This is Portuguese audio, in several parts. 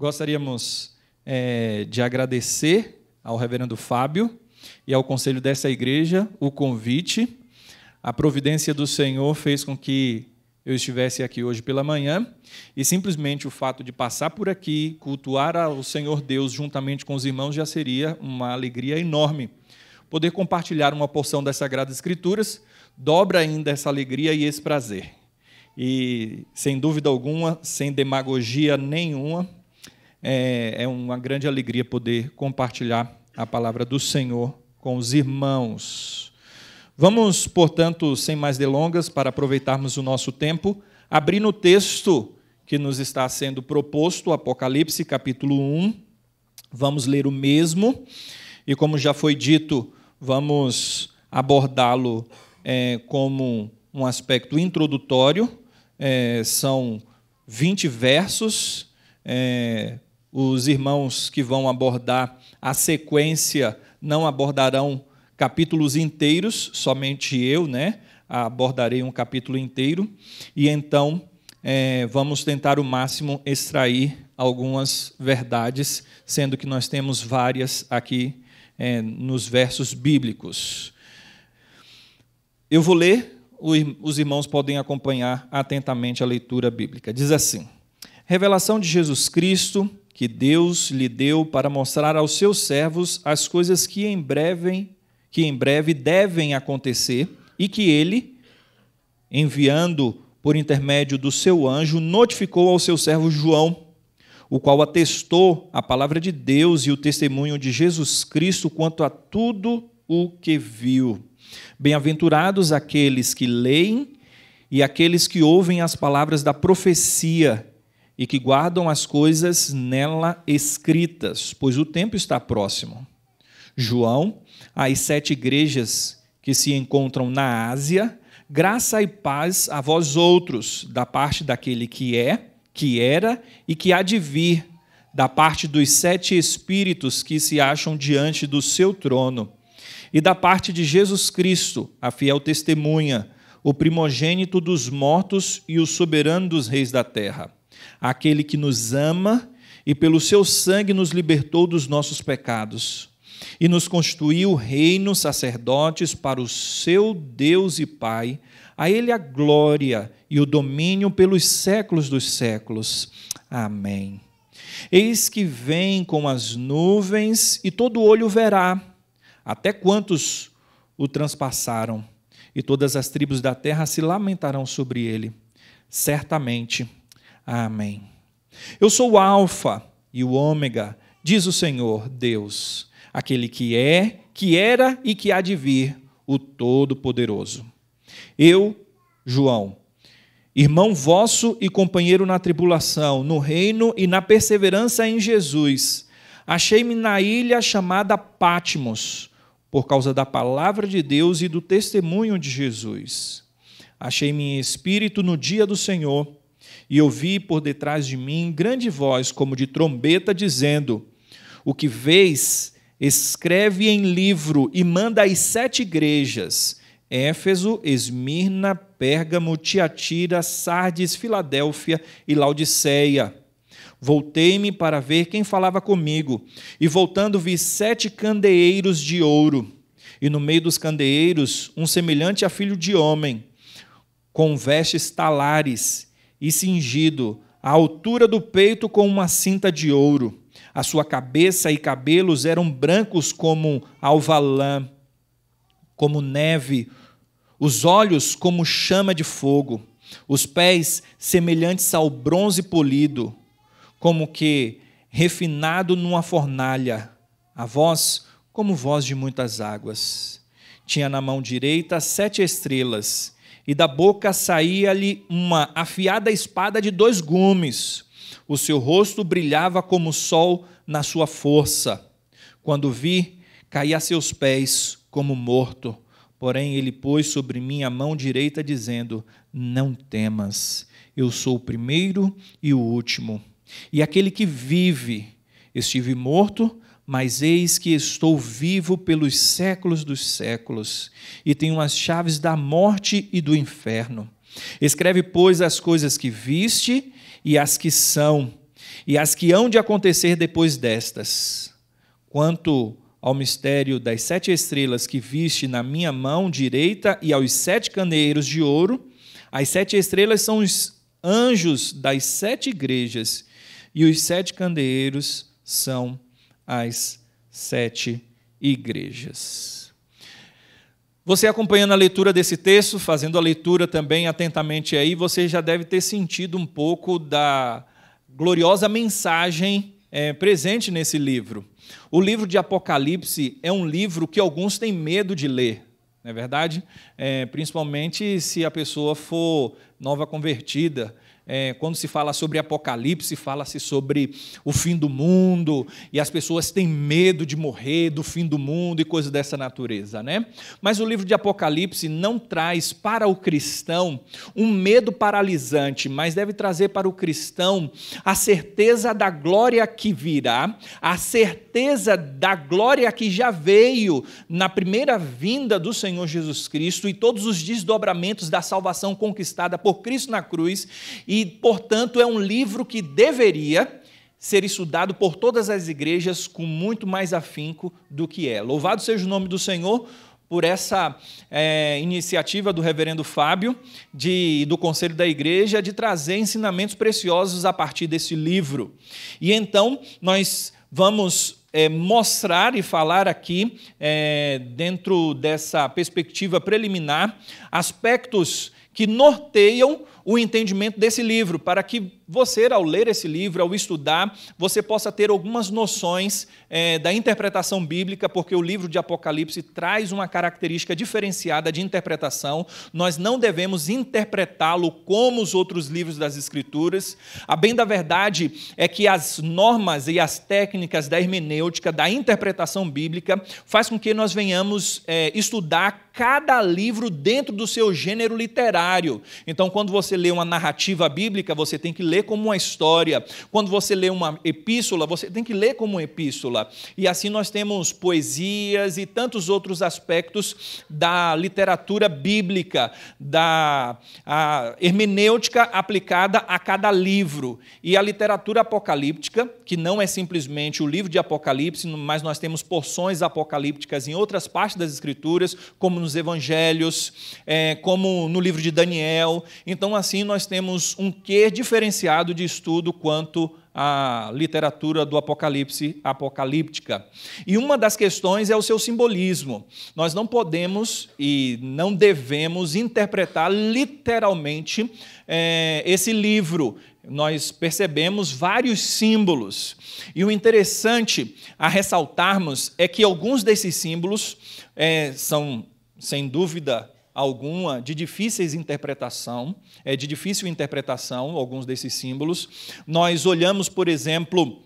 gostaríamos é, de agradecer ao reverendo Fábio e ao conselho dessa igreja o convite. A providência do Senhor fez com que eu estivesse aqui hoje pela manhã e simplesmente o fato de passar por aqui, cultuar o Senhor Deus juntamente com os irmãos já seria uma alegria enorme. Poder compartilhar uma porção das Sagradas Escrituras dobra ainda essa alegria e esse prazer. E sem dúvida alguma, sem demagogia nenhuma, é, é uma grande alegria poder compartilhar a palavra do Senhor com os irmãos. Vamos, portanto, sem mais delongas, para aproveitarmos o nosso tempo, abrir no texto que nos está sendo proposto, Apocalipse capítulo 1. Vamos ler o mesmo e, como já foi dito, vamos abordá-lo é, como um aspecto introdutório. É, são 20 versos. É, os irmãos que vão abordar a sequência não abordarão capítulos inteiros, somente eu, né? Abordarei um capítulo inteiro. E então é, vamos tentar o máximo extrair algumas verdades, sendo que nós temos várias aqui é, nos versos bíblicos. Eu vou ler, os irmãos podem acompanhar atentamente a leitura bíblica. Diz assim: Revelação de Jesus Cristo que Deus lhe deu para mostrar aos seus servos as coisas que em breve, que em breve devem acontecer e que ele, enviando por intermédio do seu anjo, notificou ao seu servo João, o qual atestou a palavra de Deus e o testemunho de Jesus Cristo quanto a tudo o que viu. Bem-aventurados aqueles que leem e aqueles que ouvem as palavras da profecia e que guardam as coisas nela escritas, pois o tempo está próximo. João, às sete igrejas que se encontram na Ásia, graça e paz a vós outros, da parte daquele que é, que era e que há de vir, da parte dos sete espíritos que se acham diante do seu trono, e da parte de Jesus Cristo, a fiel testemunha, o primogênito dos mortos e o soberano dos reis da terra aquele que nos ama e pelo seu sangue nos libertou dos nossos pecados e nos constituiu reino sacerdotes para o seu Deus e Pai. A ele a glória e o domínio pelos séculos dos séculos. Amém. Eis que vem com as nuvens e todo olho verá até quantos o transpassaram, e todas as tribos da terra se lamentarão sobre ele. Certamente Amém. Eu sou o Alfa e o Ômega, diz o Senhor Deus, aquele que é, que era e que há de vir, o Todo-Poderoso. Eu, João, irmão vosso e companheiro na tribulação, no reino e na perseverança em Jesus, achei-me na ilha chamada Pátimos, por causa da palavra de Deus e do testemunho de Jesus. Achei-me em espírito no dia do Senhor e ouvi por detrás de mim grande voz, como de trombeta, dizendo: O que vês, escreve em livro e manda às sete igrejas: Éfeso, Esmirna, Pérgamo, Tiatira, Sardes, Filadélfia e Laodiceia. Voltei-me para ver quem falava comigo, e voltando vi sete candeeiros de ouro, e no meio dos candeeiros um semelhante a filho de homem, com vestes talares, e cingido à altura do peito com uma cinta de ouro. A sua cabeça e cabelos eram brancos como alvalã, como neve, os olhos como chama de fogo, os pés semelhantes ao bronze polido, como que refinado numa fornalha, a voz como voz de muitas águas. Tinha na mão direita sete estrelas e da boca saía-lhe uma afiada espada de dois gumes. O seu rosto brilhava como o sol na sua força. Quando vi, caí a seus pés como morto. Porém, ele pôs sobre mim a mão direita, dizendo: Não temas, eu sou o primeiro e o último. E aquele que vive, estive morto, mas eis que estou vivo pelos séculos dos séculos, e tenho as chaves da morte e do inferno. Escreve, pois, as coisas que viste e as que são, e as que hão de acontecer depois destas. Quanto ao mistério das sete estrelas que viste na minha mão direita e aos sete candeeiros de ouro, as sete estrelas são os anjos das sete igrejas, e os sete candeeiros são às sete igrejas. Você acompanhando a leitura desse texto, fazendo a leitura também atentamente aí, você já deve ter sentido um pouco da gloriosa mensagem é, presente nesse livro. O livro de Apocalipse é um livro que alguns têm medo de ler, não é verdade? É, principalmente se a pessoa for nova convertida é, quando se fala sobre Apocalipse, fala-se sobre o fim do mundo, e as pessoas têm medo de morrer do fim do mundo e coisas dessa natureza, né? Mas o livro de Apocalipse não traz para o cristão um medo paralisante, mas deve trazer para o cristão a certeza da glória que virá, a certeza da glória que já veio na primeira vinda do Senhor Jesus Cristo e todos os desdobramentos da salvação conquistada por Cristo na cruz e e, portanto, é um livro que deveria ser estudado por todas as igrejas com muito mais afinco do que é. Louvado seja o nome do Senhor por essa é, iniciativa do reverendo Fábio do Conselho da Igreja de trazer ensinamentos preciosos a partir desse livro. E então nós vamos é, mostrar e falar aqui, é, dentro dessa perspectiva preliminar, aspectos que norteiam o entendimento desse livro, para que você, ao ler esse livro, ao estudar, você possa ter algumas noções é, da interpretação bíblica, porque o livro de Apocalipse traz uma característica diferenciada de interpretação. Nós não devemos interpretá-lo como os outros livros das Escrituras. A bem da verdade é que as normas e as técnicas da hermenêutica, da interpretação bíblica, faz com que nós venhamos é, estudar cada livro dentro do seu gênero literário. Então, quando você lê uma narrativa bíblica, você tem que ler ler como uma história. Quando você lê uma epístola, você tem que ler como uma epístola. E assim nós temos poesias e tantos outros aspectos da literatura bíblica, da hermenêutica aplicada a cada livro. E a literatura apocalíptica, que não é simplesmente o livro de Apocalipse, mas nós temos porções apocalípticas em outras partes das Escrituras, como nos Evangelhos, eh, como no livro de Daniel. Então, assim, nós temos um quê diferenciado de estudo quanto à literatura do Apocalipse apocalíptica. E uma das questões é o seu simbolismo. Nós não podemos e não devemos interpretar literalmente é, esse livro nós percebemos vários símbolos. E o interessante a ressaltarmos é que alguns desses símbolos é, são, sem dúvida, alguma de difíceis interpretação, é de difícil interpretação alguns desses símbolos. Nós olhamos, por exemplo,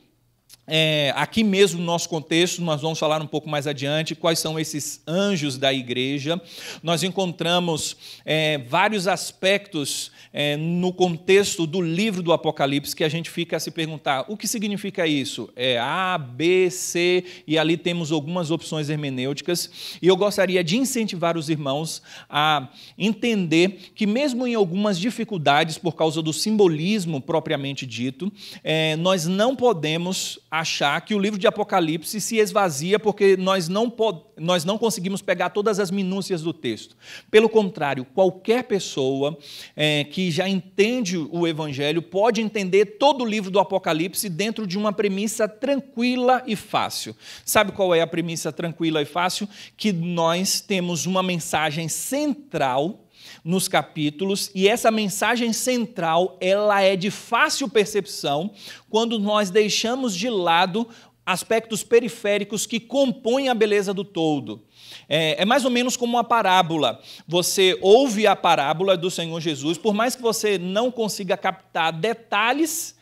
é, aqui mesmo no nosso contexto, nós vamos falar um pouco mais adiante quais são esses anjos da igreja. Nós encontramos é, vários aspectos é, no contexto do livro do Apocalipse que a gente fica a se perguntar o que significa isso? É A, B, C, e ali temos algumas opções hermenêuticas. E eu gostaria de incentivar os irmãos a entender que, mesmo em algumas dificuldades por causa do simbolismo propriamente dito, é, nós não podemos achar que o livro de Apocalipse se esvazia porque nós não, nós não conseguimos pegar todas as minúcias do texto. Pelo contrário, qualquer pessoa é, que já entende o Evangelho pode entender todo o livro do Apocalipse dentro de uma premissa tranquila e fácil. Sabe qual é a premissa tranquila e fácil? Que nós temos uma mensagem central nos capítulos, e essa mensagem central, ela é de fácil percepção quando nós deixamos de lado aspectos periféricos que compõem a beleza do todo. É, é, mais ou menos como uma parábola. Você ouve a parábola do Senhor Jesus, por mais que você não consiga captar detalhes,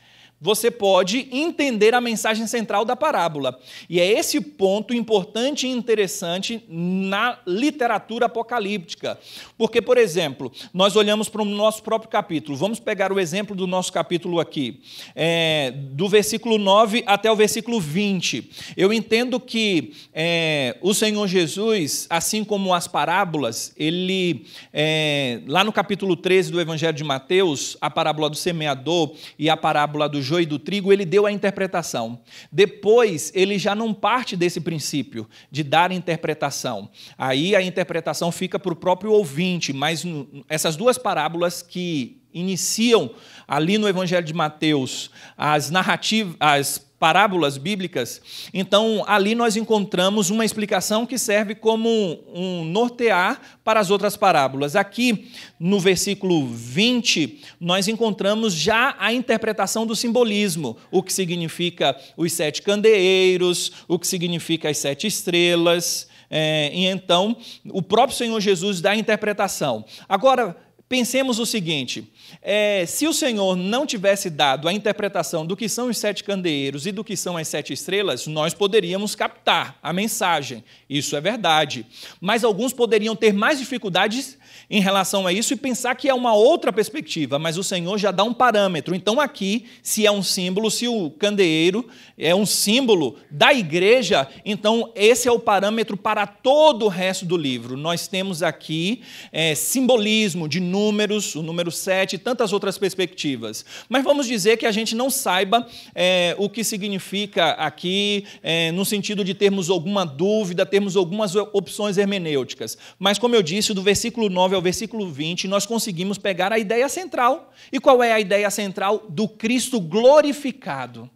você pode entender a mensagem central da parábola. E é esse ponto importante e interessante na literatura apocalíptica. Porque, por exemplo, nós olhamos para o nosso próprio capítulo. Vamos pegar o exemplo do nosso capítulo aqui, é, do versículo 9 até o versículo 20. Eu entendo que é, o Senhor Jesus, assim como as parábolas, ele, é, lá no capítulo 13 do Evangelho de Mateus, a parábola do semeador e a parábola do joio e do trigo, ele deu a interpretação. Depois, ele já não parte desse princípio de dar interpretação. Aí a interpretação fica para o próprio ouvinte, mas essas duas parábolas que iniciam ali no Evangelho de Mateus as narrativas, as parábolas bíblicas, então ali nós encontramos uma explicação que serve como um nortear para as outras parábolas. Aqui no versículo 20, nós encontramos já a interpretação do simbolismo, o que significa os sete candeeiros, o que significa as sete estrelas. É, e então, o próprio Senhor Jesus dá a interpretação. Agora, pensemos o seguinte: é, se o Senhor não tivesse dado a interpretação do que são os sete candeeiros e do que são as sete estrelas, nós poderíamos captar a mensagem. Isso é verdade. Mas alguns poderiam ter mais dificuldades em relação a isso e pensar que é uma outra perspectiva, mas o Senhor já dá um parâmetro. Então, aqui, se é um símbolo, se o candeeiro é um símbolo da igreja, então esse é o parâmetro para todo o resto do livro. Nós temos aqui é, simbolismo de números, o número 7 tantas outras perspectivas. Mas vamos dizer que a gente não saiba é, o que significa aqui, é, no sentido de termos alguma dúvida, termos algumas opções hermenêuticas. Mas, como eu disse, do versículo 9 ao versículo 20, nós conseguimos pegar a ideia central. E qual é a ideia central? Do Cristo glorificado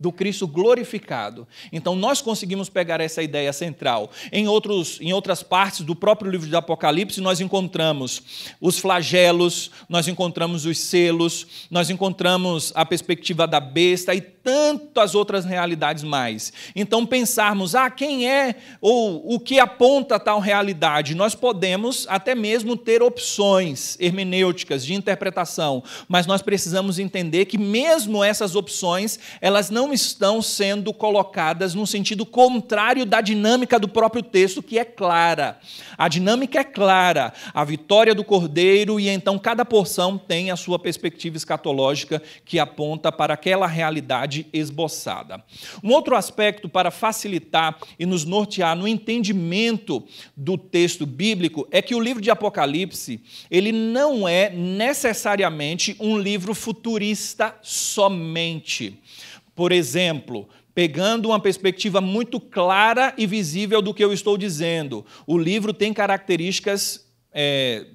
do Cristo glorificado. Então nós conseguimos pegar essa ideia central. Em, outros, em outras partes do próprio livro de Apocalipse, nós encontramos os flagelos, nós encontramos os selos, nós encontramos a perspectiva da besta e tantas outras realidades mais. Então, pensarmos, ah, quem é ou o que aponta tal realidade, nós podemos até mesmo ter opções hermenêuticas de interpretação, mas nós precisamos entender que mesmo essas opções, elas não estão sendo colocadas no sentido contrário da dinâmica do próprio texto, que é clara. A dinâmica é clara, a vitória do Cordeiro, e então cada porção tem a sua perspectiva escatológica que aponta para aquela realidade verdade esboçada. Um outro aspecto para facilitar e nos nortear no entendimento do texto bíblico é que o livro de Apocalipse, ele não é necessariamente um livro futurista somente. Por exemplo, pegando uma perspectiva muito clara e visível do que eu estou dizendo, o livro tem características é,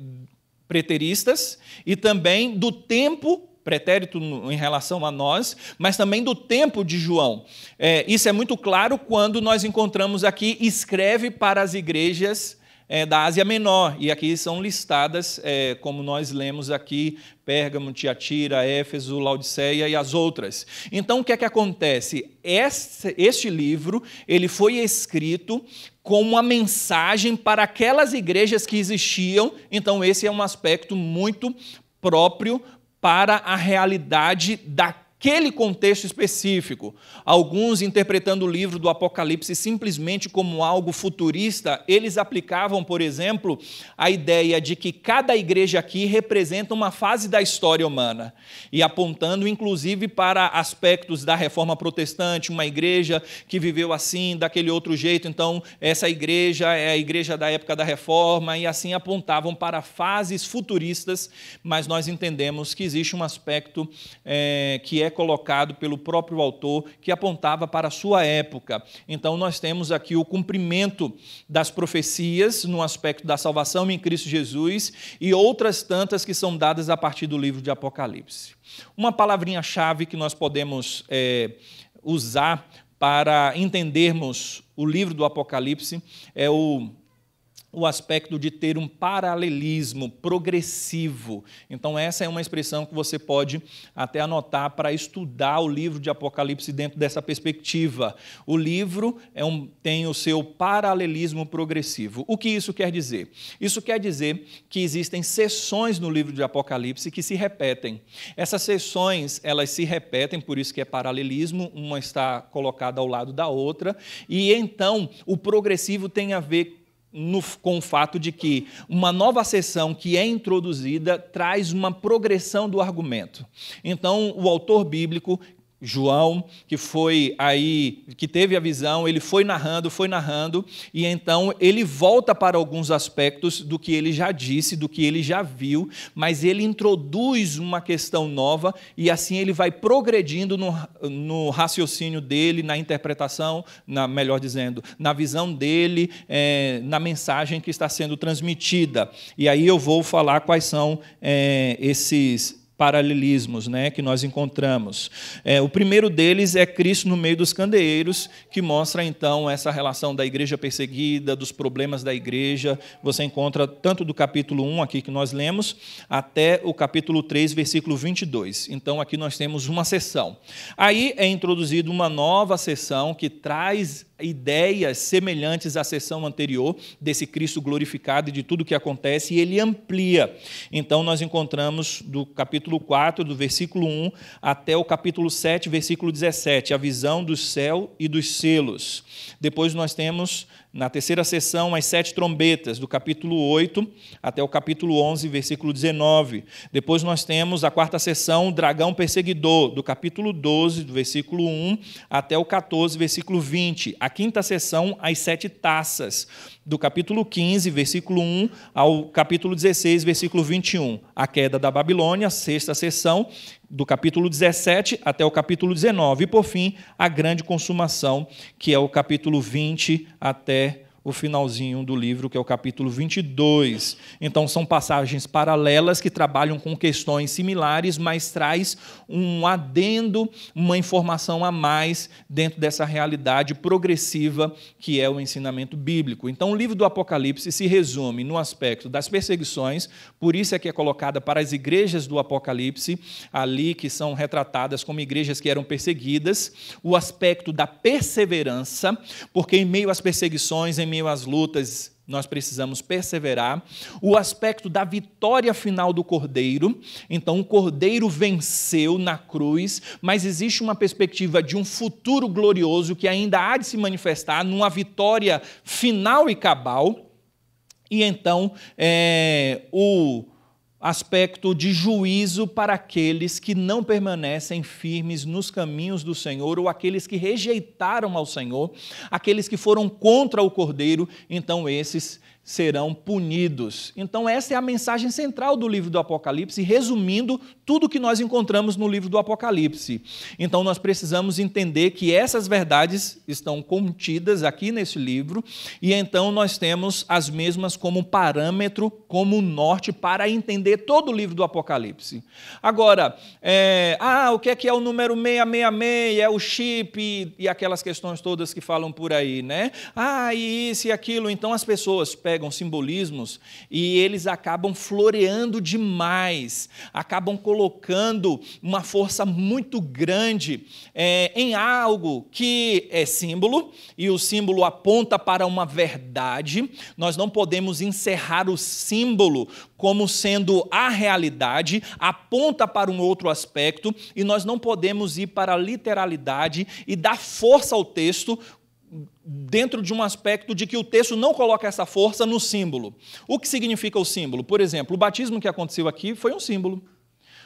preteristas e também do tempo pretérito em relação a nós, mas também do tempo de João. É, isso é muito claro quando nós encontramos aqui, escreve para as igrejas é, da Ásia Menor, e aqui são listadas, é, como nós lemos aqui, Pérgamo, Tiatira, Éfeso, Laodiceia e as outras. Então, o que é que acontece? Este, este livro ele foi escrito com uma mensagem para aquelas igrejas que existiam, então esse é um aspecto muito próprio para a realidade da aquele contexto específico. Alguns, interpretando o livro do Apocalipse simplesmente como algo futurista, eles aplicavam, por exemplo, a ideia de que cada igreja aqui representa uma fase da história humana, e apontando inclusive para aspectos da reforma protestante, uma igreja que viveu assim, daquele outro jeito, então essa igreja é a igreja da época da reforma, e assim apontavam para fases futuristas, mas nós entendemos que existe um aspecto é, que é colocado pelo próprio autor, que apontava para a sua época. Então, nós temos aqui o cumprimento das profecias no aspecto da salvação em Cristo Jesus e outras tantas que são dadas a partir do livro de Apocalipse. Uma palavrinha-chave que nós podemos é, usar para entendermos o livro do Apocalipse é o o aspecto de ter um paralelismo progressivo. Então, essa é uma expressão que você pode até anotar para estudar o livro de Apocalipse dentro dessa perspectiva. O livro é um, tem o seu paralelismo progressivo. O que isso quer dizer? Isso quer dizer que existem sessões no livro de Apocalipse que se repetem. Essas sessões, elas se repetem, por isso que é paralelismo, uma está colocada ao lado da outra, e então o progressivo tem a ver no, com o fato de que uma nova seção que é introduzida traz uma progressão do argumento. Então, o autor bíblico João, que foi aí, que teve a visão, ele foi narrando, foi narrando, e então ele volta para alguns aspectos do que ele já disse, do que ele já viu, mas ele introduz uma questão nova, e assim ele vai progredindo no, no raciocínio dele, na interpretação, na, melhor dizendo, na visão dele, é, na mensagem que está sendo transmitida. E aí eu vou falar quais são é, esses paralelismos né, que nós encontramos. É, o primeiro deles é Cristo no meio dos candeeiros, que mostra então essa relação da igreja perseguida, dos problemas da igreja. Você encontra tanto do capítulo 1 aqui que nós lemos, até o capítulo 3, versículo 22. Então aqui nós temos uma sessão. Aí é introduzida uma nova sessão que traz ideias semelhantes à sessão anterior desse Cristo glorificado e de tudo o que acontece, e ele amplia. Então, nós encontramos do capítulo 4, do versículo 1 até o capítulo 7, versículo 17, a visão do céu e dos selos. Depois, nós temos na terceira sessão, as sete trombetas, do capítulo 8 até o capítulo 11, versículo 19. Depois nós temos a quarta sessão, o dragão perseguidor, do capítulo 12, do versículo 1 até o 14, versículo 20. A quinta sessão, as sete taças do capítulo 15, versículo 1, ao capítulo 16, versículo 21. A queda da Babilônia, sexta sessão, do capítulo 17 até o capítulo 19. E, por fim, a grande consumação, que é o capítulo 20 até o finalzinho do livro, que é o capítulo 22. Então, são passagens paralelas que trabalham com questões similares, mas traz um adendo, uma informação a mais dentro dessa realidade progressiva que é o ensinamento bíblico. Então, o livro do Apocalipse se resume no aspecto das perseguições, por isso é que é colocada para as igrejas do Apocalipse, ali que são retratadas como igrejas que eram perseguidas, o aspecto da perseverança, porque em meio às perseguições, em meio às lutas, nós precisamos perseverar. O aspecto da vitória final do Cordeiro. Então, o Cordeiro venceu na cruz, mas existe uma perspectiva de um futuro glorioso que ainda há de se manifestar numa vitória final e cabal. E então, é, o aspecto de juízo para aqueles que não permanecem firmes nos caminhos do Senhor, ou aqueles que rejeitaram ao Senhor, aqueles que foram contra o Cordeiro, então esses serão punidos. Então, essa é a mensagem central do livro do Apocalipse, resumindo tudo que nós encontramos no livro do Apocalipse. Então, nós precisamos entender que essas verdades estão contidas aqui nesse livro, e então nós temos as mesmas como parâmetro, como norte para entender todo o livro do Apocalipse. Agora, é, ah, o que é que é o número 666? É o chip e, e aquelas questões todas que falam por aí, né? Ah, e isso e aquilo. Então, as pessoas pegam pegam simbolismos e eles acabam floreando demais, acabam colocando uma força muito grande é, em algo que é símbolo e o símbolo aponta para uma verdade. Nós não podemos encerrar o símbolo como sendo a realidade, aponta para um outro aspecto e nós não podemos ir para a literalidade e dar força ao texto dentro de um aspecto de que o texto não coloca essa força no símbolo. O que significa o símbolo? Por exemplo, o batismo que aconteceu aqui foi um símbolo.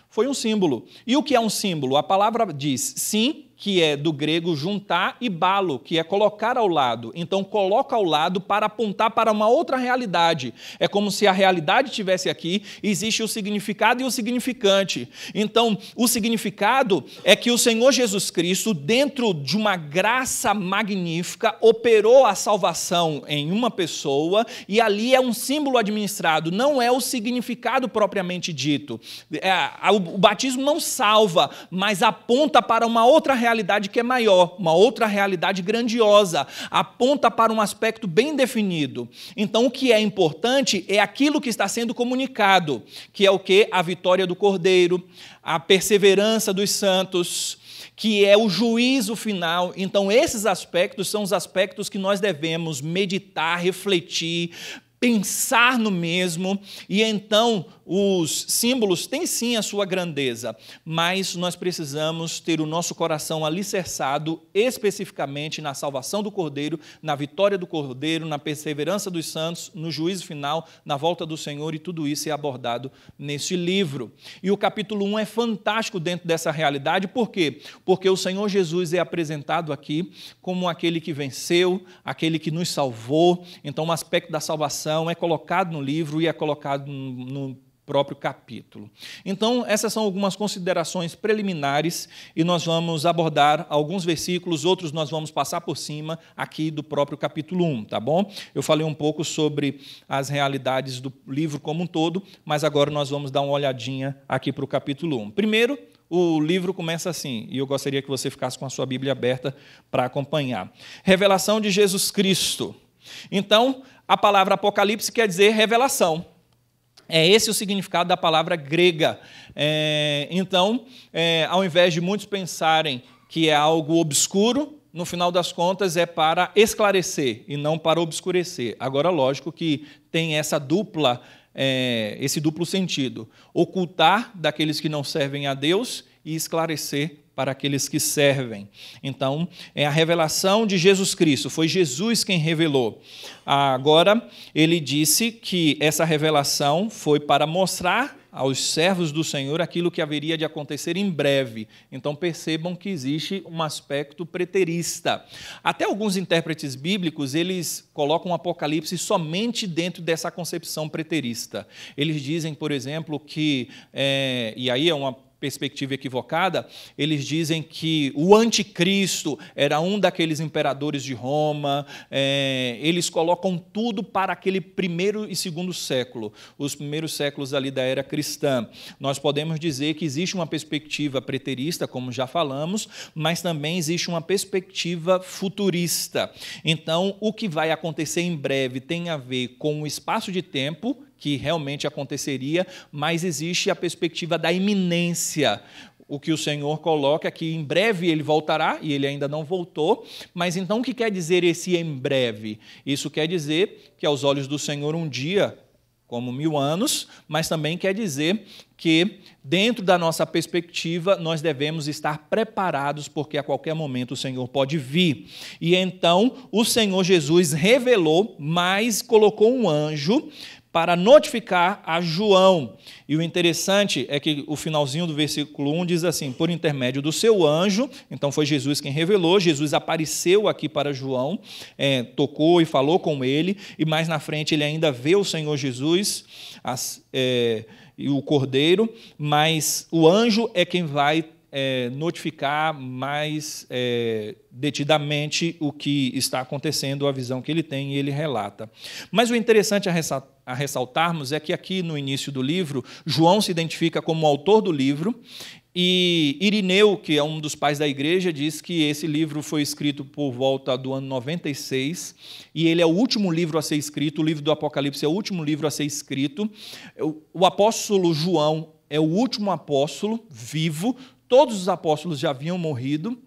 Foi um símbolo. E o que é um símbolo? A palavra diz sim que é do grego juntar, e balo, que é colocar ao lado. Então, coloca ao lado para apontar para uma outra realidade. É como se a realidade estivesse aqui, existe o significado e o significante. Então, o significado é que o Senhor Jesus Cristo, dentro de uma graça magnífica, operou a salvação em uma pessoa, e ali é um símbolo administrado, não é o significado propriamente dito. É, o batismo não salva, mas aponta para uma outra realidade realidade que é maior, uma outra realidade grandiosa, aponta para um aspecto bem definido. Então, o que é importante é aquilo que está sendo comunicado, que é o que? A vitória do Cordeiro, a perseverança dos santos, que é o juízo final. Então, esses aspectos são os aspectos que nós devemos meditar, refletir, pensar no mesmo e então os símbolos têm sim a sua grandeza, mas nós precisamos ter o nosso coração alicerçado especificamente na salvação do Cordeiro, na vitória do Cordeiro, na perseverança dos santos, no juízo final, na volta do Senhor, e tudo isso é abordado nesse livro. E o capítulo 1 é fantástico dentro dessa realidade, por quê? Porque o Senhor Jesus é apresentado aqui como aquele que venceu, aquele que nos salvou. Então, um aspecto da salvação é colocado no livro e é colocado no próprio capítulo. Então, essas são algumas considerações preliminares e nós vamos abordar alguns versículos, outros nós vamos passar por cima aqui do próprio capítulo 1, tá bom? Eu falei um pouco sobre as realidades do livro como um todo, mas agora nós vamos dar uma olhadinha aqui para o capítulo 1. Primeiro, o livro começa assim, e eu gostaria que você ficasse com a sua Bíblia aberta para acompanhar. Revelação de Jesus Cristo. Então, a palavra Apocalipse quer dizer revelação. É esse o significado da palavra grega. É, então, é, ao invés de muitos pensarem que é algo obscuro, no final das contas é para esclarecer e não para obscurecer. Agora, lógico que tem essa dupla, é, esse duplo sentido: ocultar daqueles que não servem a Deus e esclarecer para aqueles que servem. Então, é a revelação de Jesus Cristo, foi Jesus quem revelou. Agora, ele disse que essa revelação foi para mostrar aos servos do Senhor aquilo que haveria de acontecer em breve. Então percebam que existe um aspecto preterista. Até alguns intérpretes bíblicos, eles colocam o Apocalipse somente dentro dessa concepção preterista. Eles dizem, por exemplo, que, é, e aí é uma perspectiva equivocada, eles dizem que o anticristo era um daqueles imperadores de Roma, é, eles colocam tudo para aquele primeiro e segundo século, os primeiros séculos ali da era cristã. Nós podemos dizer que existe uma perspectiva preterista, como já falamos, mas também existe uma perspectiva futurista. Então, o que vai acontecer em breve tem a ver com o espaço de tempo que realmente aconteceria, mas existe a perspectiva da iminência. O que o Senhor coloca é que em breve ele voltará, e ele ainda não voltou, mas então o que quer dizer esse em breve? Isso quer dizer que aos olhos do Senhor um dia como mil anos, mas também quer dizer que, dentro da nossa perspectiva, nós devemos estar preparados, porque a qualquer momento o Senhor pode vir. E então o Senhor Jesus revelou, mas colocou um anjo para notificar a João. E o interessante é que o finalzinho do versículo 1 diz assim: por intermédio do seu anjo, então foi Jesus quem revelou, Jesus apareceu aqui para João, é, tocou e falou com ele, e mais na frente ele ainda vê o Senhor Jesus as, é, e o cordeiro, mas o anjo é quem vai é, notificar mais é, detidamente o que está acontecendo, a visão que ele tem e ele relata. Mas o interessante a, ressaltarmos é que aqui no início do livro, João se identifica como autor do livro. E Irineu, que é um dos pais da igreja, diz que esse livro foi escrito por volta do ano 96, e ele é o último livro a ser escrito, o livro do Apocalipse é o último livro a ser escrito. O apóstolo João é o último apóstolo vivo Todos os apóstolos já haviam morrido,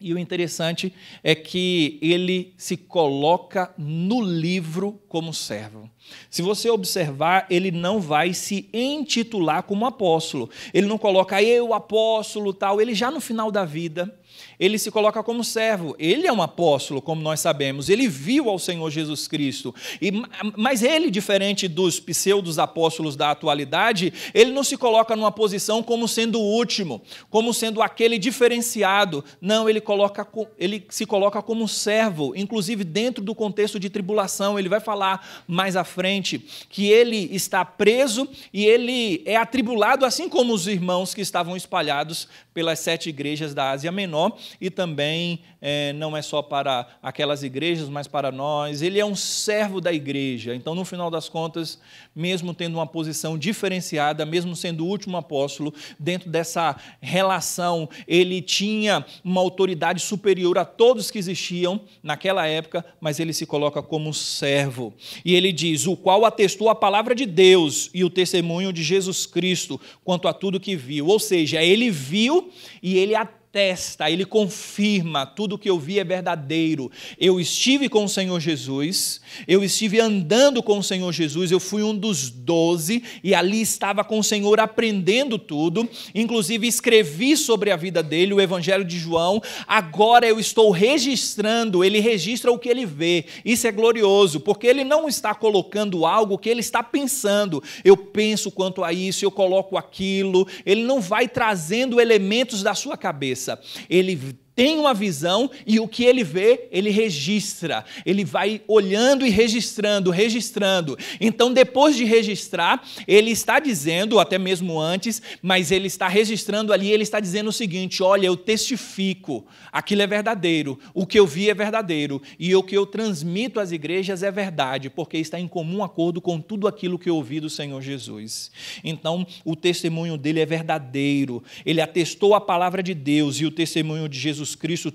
e o interessante é que ele se coloca no livro como servo. Se você observar, ele não vai se intitular como apóstolo. Ele não coloca ah, eu apóstolo tal, ele já no final da vida, ele se coloca como servo. Ele é um apóstolo, como nós sabemos. Ele viu ao Senhor Jesus Cristo. E, mas ele, diferente dos pseudos apóstolos da atualidade, ele não se coloca numa posição como sendo o último, como sendo aquele diferenciado. Não, ele, coloca, ele se coloca como servo, inclusive dentro do contexto de tribulação. Ele vai falar falar mais à frente, que ele está preso e ele é atribulado, assim como os irmãos que estavam espalhados pelas sete igrejas da Ásia Menor, e também é, não é só para aquelas igrejas, mas para nós. Ele é um servo da igreja, então, no final das contas, mesmo tendo uma posição diferenciada, mesmo sendo o último apóstolo, dentro dessa relação, ele tinha uma autoridade superior a todos que existiam naquela época, mas ele se coloca como servo e ele diz: O qual atestou a palavra de Deus e o testemunho de Jesus Cristo quanto a tudo que viu. Ou seja, ele viu e ele atestou atesta, ele confirma: tudo o que eu vi é verdadeiro. Eu estive com o Senhor Jesus, eu estive andando com o Senhor Jesus, eu fui um dos doze e ali estava com o Senhor aprendendo tudo, inclusive escrevi sobre a vida dele o Evangelho de João. Agora eu estou registrando, ele registra o que ele vê. Isso é glorioso, porque ele não está colocando algo que ele está pensando. Eu penso quanto a isso, eu coloco aquilo. Ele não vai trazendo elementos da sua cabeça cabeça, ele tem uma visão e o que ele vê, ele registra. Ele vai olhando e registrando, registrando. Então, depois de registrar, ele está dizendo, até mesmo antes, mas ele está registrando ali, ele está dizendo o seguinte: olha, eu testifico, aquilo é verdadeiro, o que eu vi é verdadeiro, e o que eu transmito às igrejas é verdade, porque está em comum acordo com tudo aquilo que eu ouvi do Senhor Jesus. Então, o testemunho dele é verdadeiro, ele atestou a palavra de Deus e o testemunho de Jesus Jesus Cristo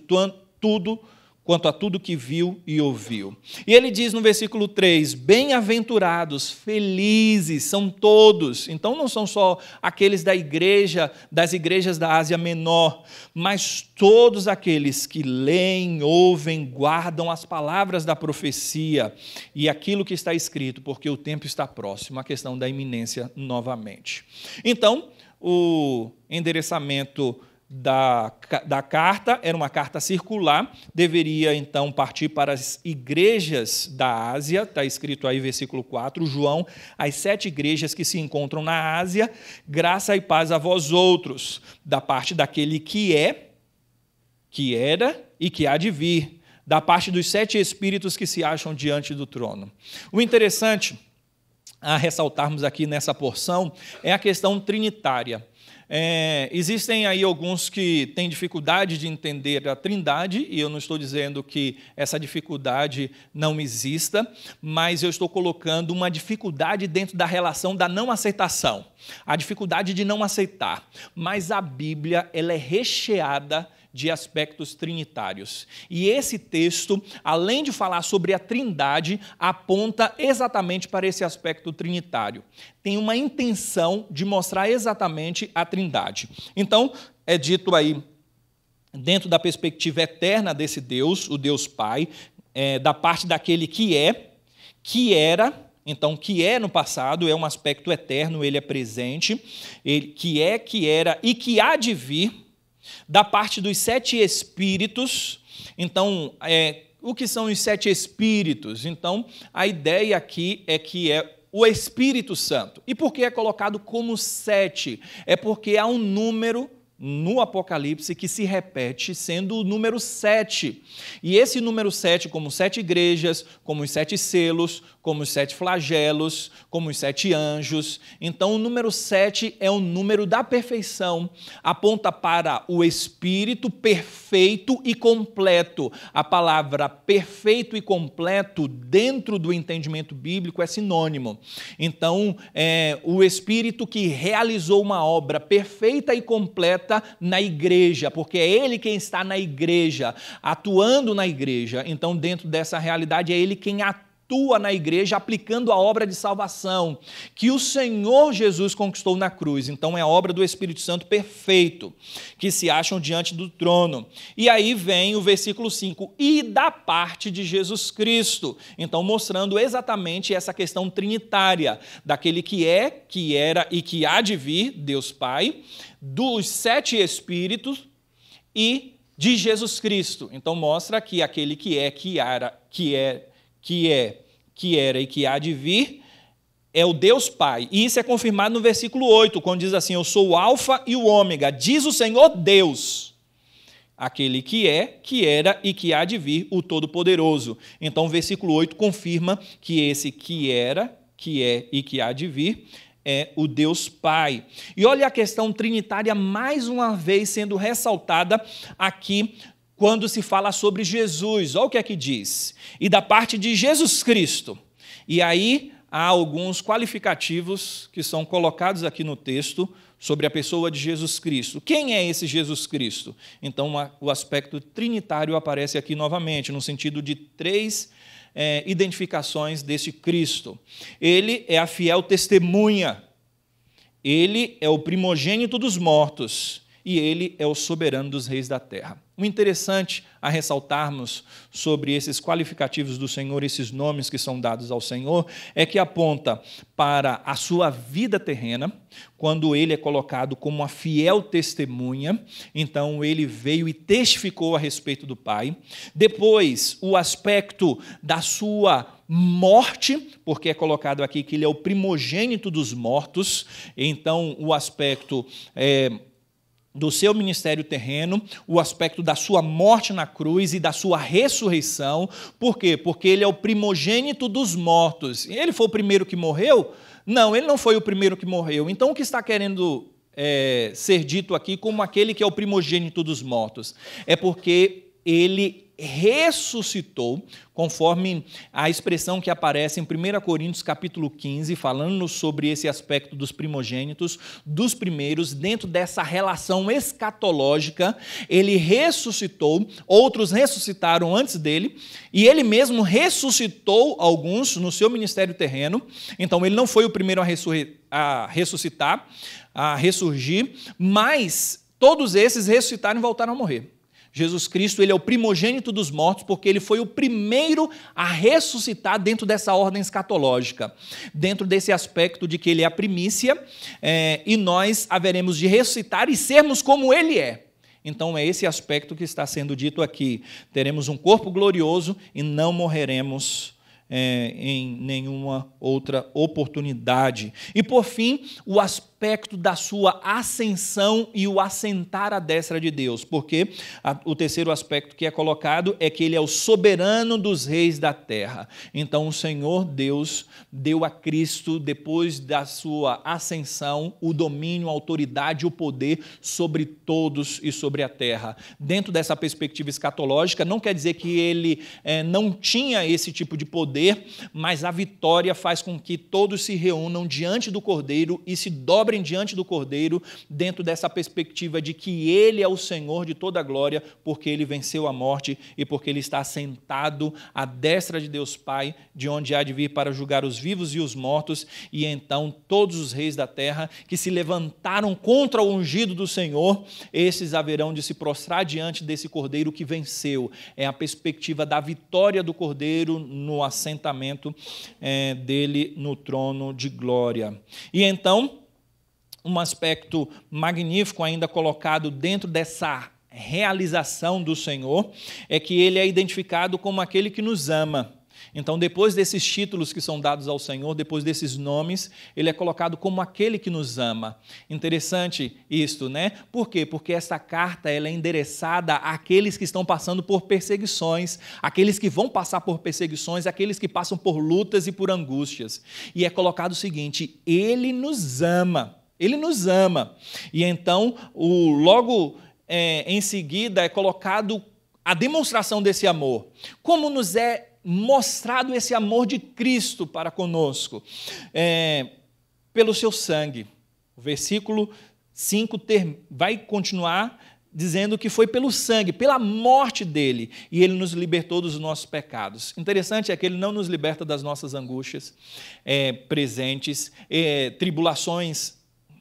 tudo quanto a tudo que viu e ouviu. E ele diz no versículo 3: Bem-aventurados, felizes são todos. Então não são só aqueles da igreja, das igrejas da Ásia Menor, mas todos aqueles que leem, ouvem, guardam as palavras da profecia e aquilo que está escrito, porque o tempo está próximo, a questão da iminência novamente. Então, o endereçamento da, da carta, era uma carta circular, deveria então partir para as igrejas da Ásia, está escrito aí versículo 4, João, as sete igrejas que se encontram na Ásia, graça e paz a vós outros, da parte daquele que é, que era e que há de vir, da parte dos sete espíritos que se acham diante do trono. O interessante a ressaltarmos aqui nessa porção é a questão trinitária. É, existem aí alguns que têm dificuldade de entender a Trindade, e eu não estou dizendo que essa dificuldade não exista, mas eu estou colocando uma dificuldade dentro da relação da não aceitação, a dificuldade de não aceitar. Mas a Bíblia ela é recheada de aspectos trinitários. E esse texto, além de falar sobre a Trindade, aponta exatamente para esse aspecto trinitário. Tem uma intenção de mostrar exatamente a Trindade. Então, é dito aí, dentro da perspectiva eterna desse Deus, o Deus Pai, é, da parte daquele que é, que era, então, que é no passado é um aspecto eterno, ele é presente, ele, que é, que era e que há de vir, da parte dos sete espíritos. Então, é, o que são os sete espíritos? Então, a ideia aqui é que é o Espírito Santo. E por que é colocado como sete? É porque há um número no Apocalipse que se repete sendo o número sete. E esse número sete, como sete igrejas, como os sete selos, como os sete flagelos, como os sete anjos. Então, o número sete é o número da perfeição, aponta para o Espírito perfeito e completo. A palavra perfeito e completo, dentro do entendimento bíblico, é sinônimo. Então, é o Espírito que realizou uma obra perfeita e completa na igreja, porque é Ele quem está na igreja, atuando na igreja. Então, dentro dessa realidade, é Ele quem atua atua na igreja aplicando a obra de salvação que o Senhor Jesus conquistou na cruz. Então é a obra do Espírito Santo perfeito que se acham diante do trono. E aí vem o versículo 5, e da parte de Jesus Cristo. Então mostrando exatamente essa questão trinitária daquele que é, que era e que há de vir, Deus Pai, dos sete espíritos e de Jesus Cristo. Então mostra que aquele que é, que era, que é que é, que era e que há de vir, é o Deus Pai. E isso é confirmado no versículo 8, quando diz assim: Eu sou o Alfa e o Ômega, diz o Senhor Deus, aquele que é, que era e que há de vir, o Todo-Poderoso. Então, o versículo 8 confirma que esse que era, que é e que há de vir é o Deus Pai. E olha a questão trinitária mais uma vez sendo ressaltada aqui quando se fala sobre Jesus. Olha o que é que diz. E da parte de Jesus Cristo. E aí há alguns qualificativos que são colocados aqui no texto sobre a pessoa de Jesus Cristo. Quem é esse Jesus Cristo? Então, o aspecto trinitário aparece aqui novamente, no sentido de três é, identificações desse Cristo. Ele é a fiel testemunha, ele é o primogênito dos mortos e ele é o soberano dos reis da terra. O interessante a ressaltarmos sobre esses qualificativos do Senhor, esses nomes que são dados ao Senhor, é que aponta para a sua vida terrena, quando ele é colocado como a fiel testemunha, então ele veio e testificou a respeito do Pai. Depois, o aspecto da sua morte, porque é colocado aqui que ele é o primogênito dos mortos, então o aspecto é, do seu ministério terreno, o aspecto da sua morte na cruz e da sua ressurreição. Por quê? Porque ele é o primogênito dos mortos. Ele foi o primeiro que morreu? Não, ele não foi o primeiro que morreu. Então, o que está querendo é, ser dito aqui como aquele que é o primogênito dos mortos? É porque ele ressuscitou, conforme a expressão que aparece em 1 Coríntios capítulo 15, falando sobre esse aspecto dos primogênitos, dos primeiros, dentro dessa relação escatológica, ele ressuscitou, outros ressuscitaram antes dele, e ele mesmo ressuscitou alguns no seu ministério terreno. Então ele não foi o primeiro a, a ressuscitar, a ressurgir, mas todos esses ressuscitaram e voltaram a morrer. Jesus Cristo, ele é o primogênito dos mortos, porque ele foi o primeiro a ressuscitar dentro dessa ordem escatológica, dentro desse aspecto de que ele é a primícia, é, e nós haveremos de ressuscitar e sermos como ele é. Então é esse aspecto que está sendo dito aqui. Teremos um corpo glorioso e não morreremos. É, em nenhuma outra oportunidade. E por fim, o aspecto aspecto da sua ascensão e o assentar à destra de Deus, porque a, o terceiro aspecto que é colocado é que ele é o soberano dos reis da terra. Então, o Senhor Deus deu a Cristo, depois da sua ascensão, o domínio, a autoridade, o poder sobre todos e sobre a terra. Dentro dessa perspectiva escatológica, não quer dizer que ele é, não tinha esse tipo de poder, mas a vitória faz com que todos se reúnam diante do Cordeiro e se dobrem dobrem diante do Cordeiro, dentro dessa perspectiva de que Ele é o Senhor de toda a glória, porque Ele venceu a morte e porque Ele está sentado à destra de Deus Pai, de onde há de vir para julgar os vivos e os mortos, e então todos os reis da terra que se levantaram contra o ungido do Senhor, esses haverão de se prostrar diante desse Cordeiro que venceu. É a perspectiva da vitória do Cordeiro no assentamento é, dele no trono de glória. E então, um aspecto magnífico ainda colocado dentro dessa realização do Senhor é que ele é identificado como aquele que nos ama. Então, depois desses títulos que são dados ao Senhor, depois desses nomes, ele é colocado como aquele que nos ama. Interessante isto, né? Por quê? Porque essa carta ela é endereçada àqueles que estão passando por perseguições, aqueles que vão passar por perseguições, aqueles que passam por lutas e por angústias. E é colocado o seguinte: ele nos ama. Ele nos ama. E então, o, logo é, em seguida, é colocado a demonstração desse amor. Como nos é mostrado esse amor de Cristo para conosco? É, pelo seu sangue. O versículo 5 ter, vai continuar dizendo que foi pelo sangue, pela morte dele, e ele nos libertou dos nossos pecados. Interessante é que ele não nos liberta das nossas angústias é, presentes, é, tribulações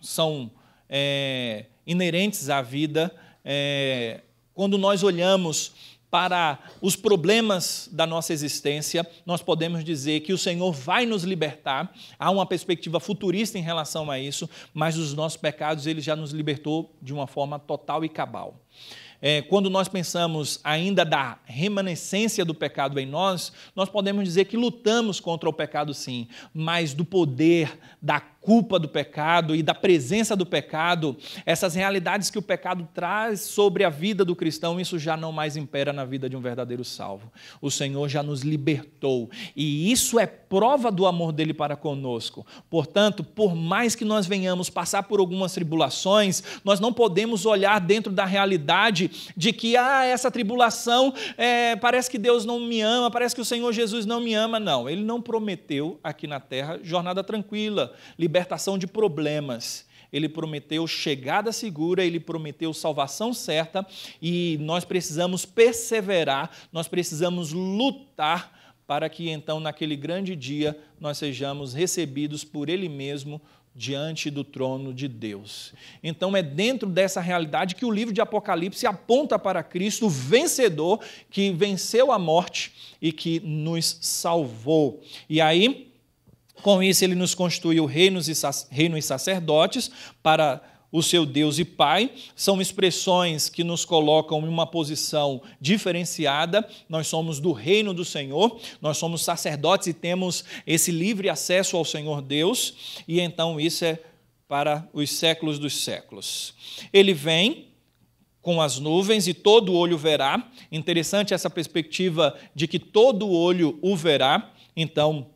são é, inerentes à vida, é, quando nós olhamos para os problemas da nossa existência, nós podemos dizer que o Senhor vai nos libertar. Há uma perspectiva futurista em relação a isso, mas os nossos pecados ele já nos libertou de uma forma total e cabal. É, quando nós pensamos ainda da remanescência do pecado em nós, nós podemos dizer que lutamos contra o pecado sim, mas do poder da culpa do pecado e da presença do pecado, essas realidades que o pecado traz sobre a vida do cristão, isso já não mais impera na vida de um verdadeiro salvo. O Senhor já nos libertou e isso é prova do amor dele para conosco. Portanto, por mais que nós venhamos passar por algumas tribulações, nós não podemos olhar dentro da realidade de que, ah, essa tribulação é, parece que Deus não me ama, parece que o Senhor Jesus não me ama. Não, ele não prometeu aqui na terra jornada tranquila, liberdade libertação de problemas. Ele prometeu chegada segura, ele prometeu salvação certa e nós precisamos perseverar, nós precisamos lutar para que então naquele grande dia nós sejamos recebidos por ele mesmo diante do trono de Deus. Então é dentro dessa realidade que o livro de Apocalipse aponta para Cristo, o vencedor que venceu a morte e que nos salvou. E aí com isso, ele nos constituiu reinos e, reino e sacerdotes para o seu Deus e Pai, são expressões que nos colocam em uma posição diferenciada. Nós somos do reino do Senhor, nós somos sacerdotes e temos esse livre acesso ao Senhor Deus, e então isso é para os séculos dos séculos. Ele vem com as nuvens e todo olho verá. Interessante essa perspectiva de que todo olho o verá. Então,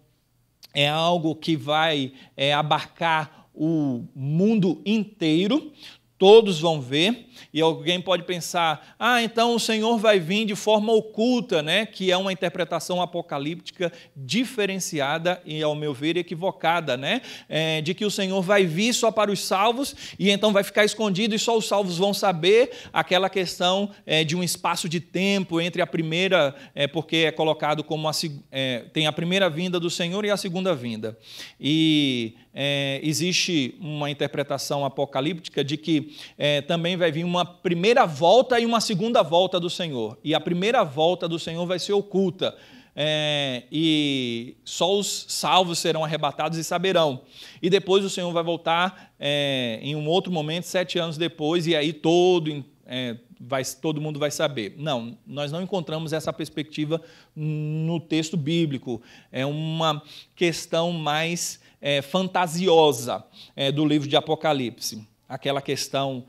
é algo que vai é, abarcar o mundo inteiro, todos vão ver. E alguém pode pensar: ah, então o Senhor vai vir de forma oculta, né? Que é uma interpretação apocalíptica diferenciada e, ao meu ver, equivocada, né? É, de que o Senhor vai vir só para os salvos e então vai ficar escondido e só os salvos vão saber. Aquela questão é, de um espaço de tempo entre a primeira, é, porque é colocado como a, é, tem a primeira vinda do Senhor e a segunda vinda. E é, existe uma interpretação apocalíptica de que é, também vai vir uma primeira volta e uma segunda volta do Senhor. E a primeira volta do Senhor vai ser oculta. É, e só os salvos serão arrebatados e saberão. E depois o Senhor vai voltar é, em um outro momento, sete anos depois, e aí todo, é, vai, todo mundo vai saber. Não, nós não encontramos essa perspectiva no texto bíblico. É uma questão mais é, fantasiosa é, do livro de Apocalipse. Aquela questão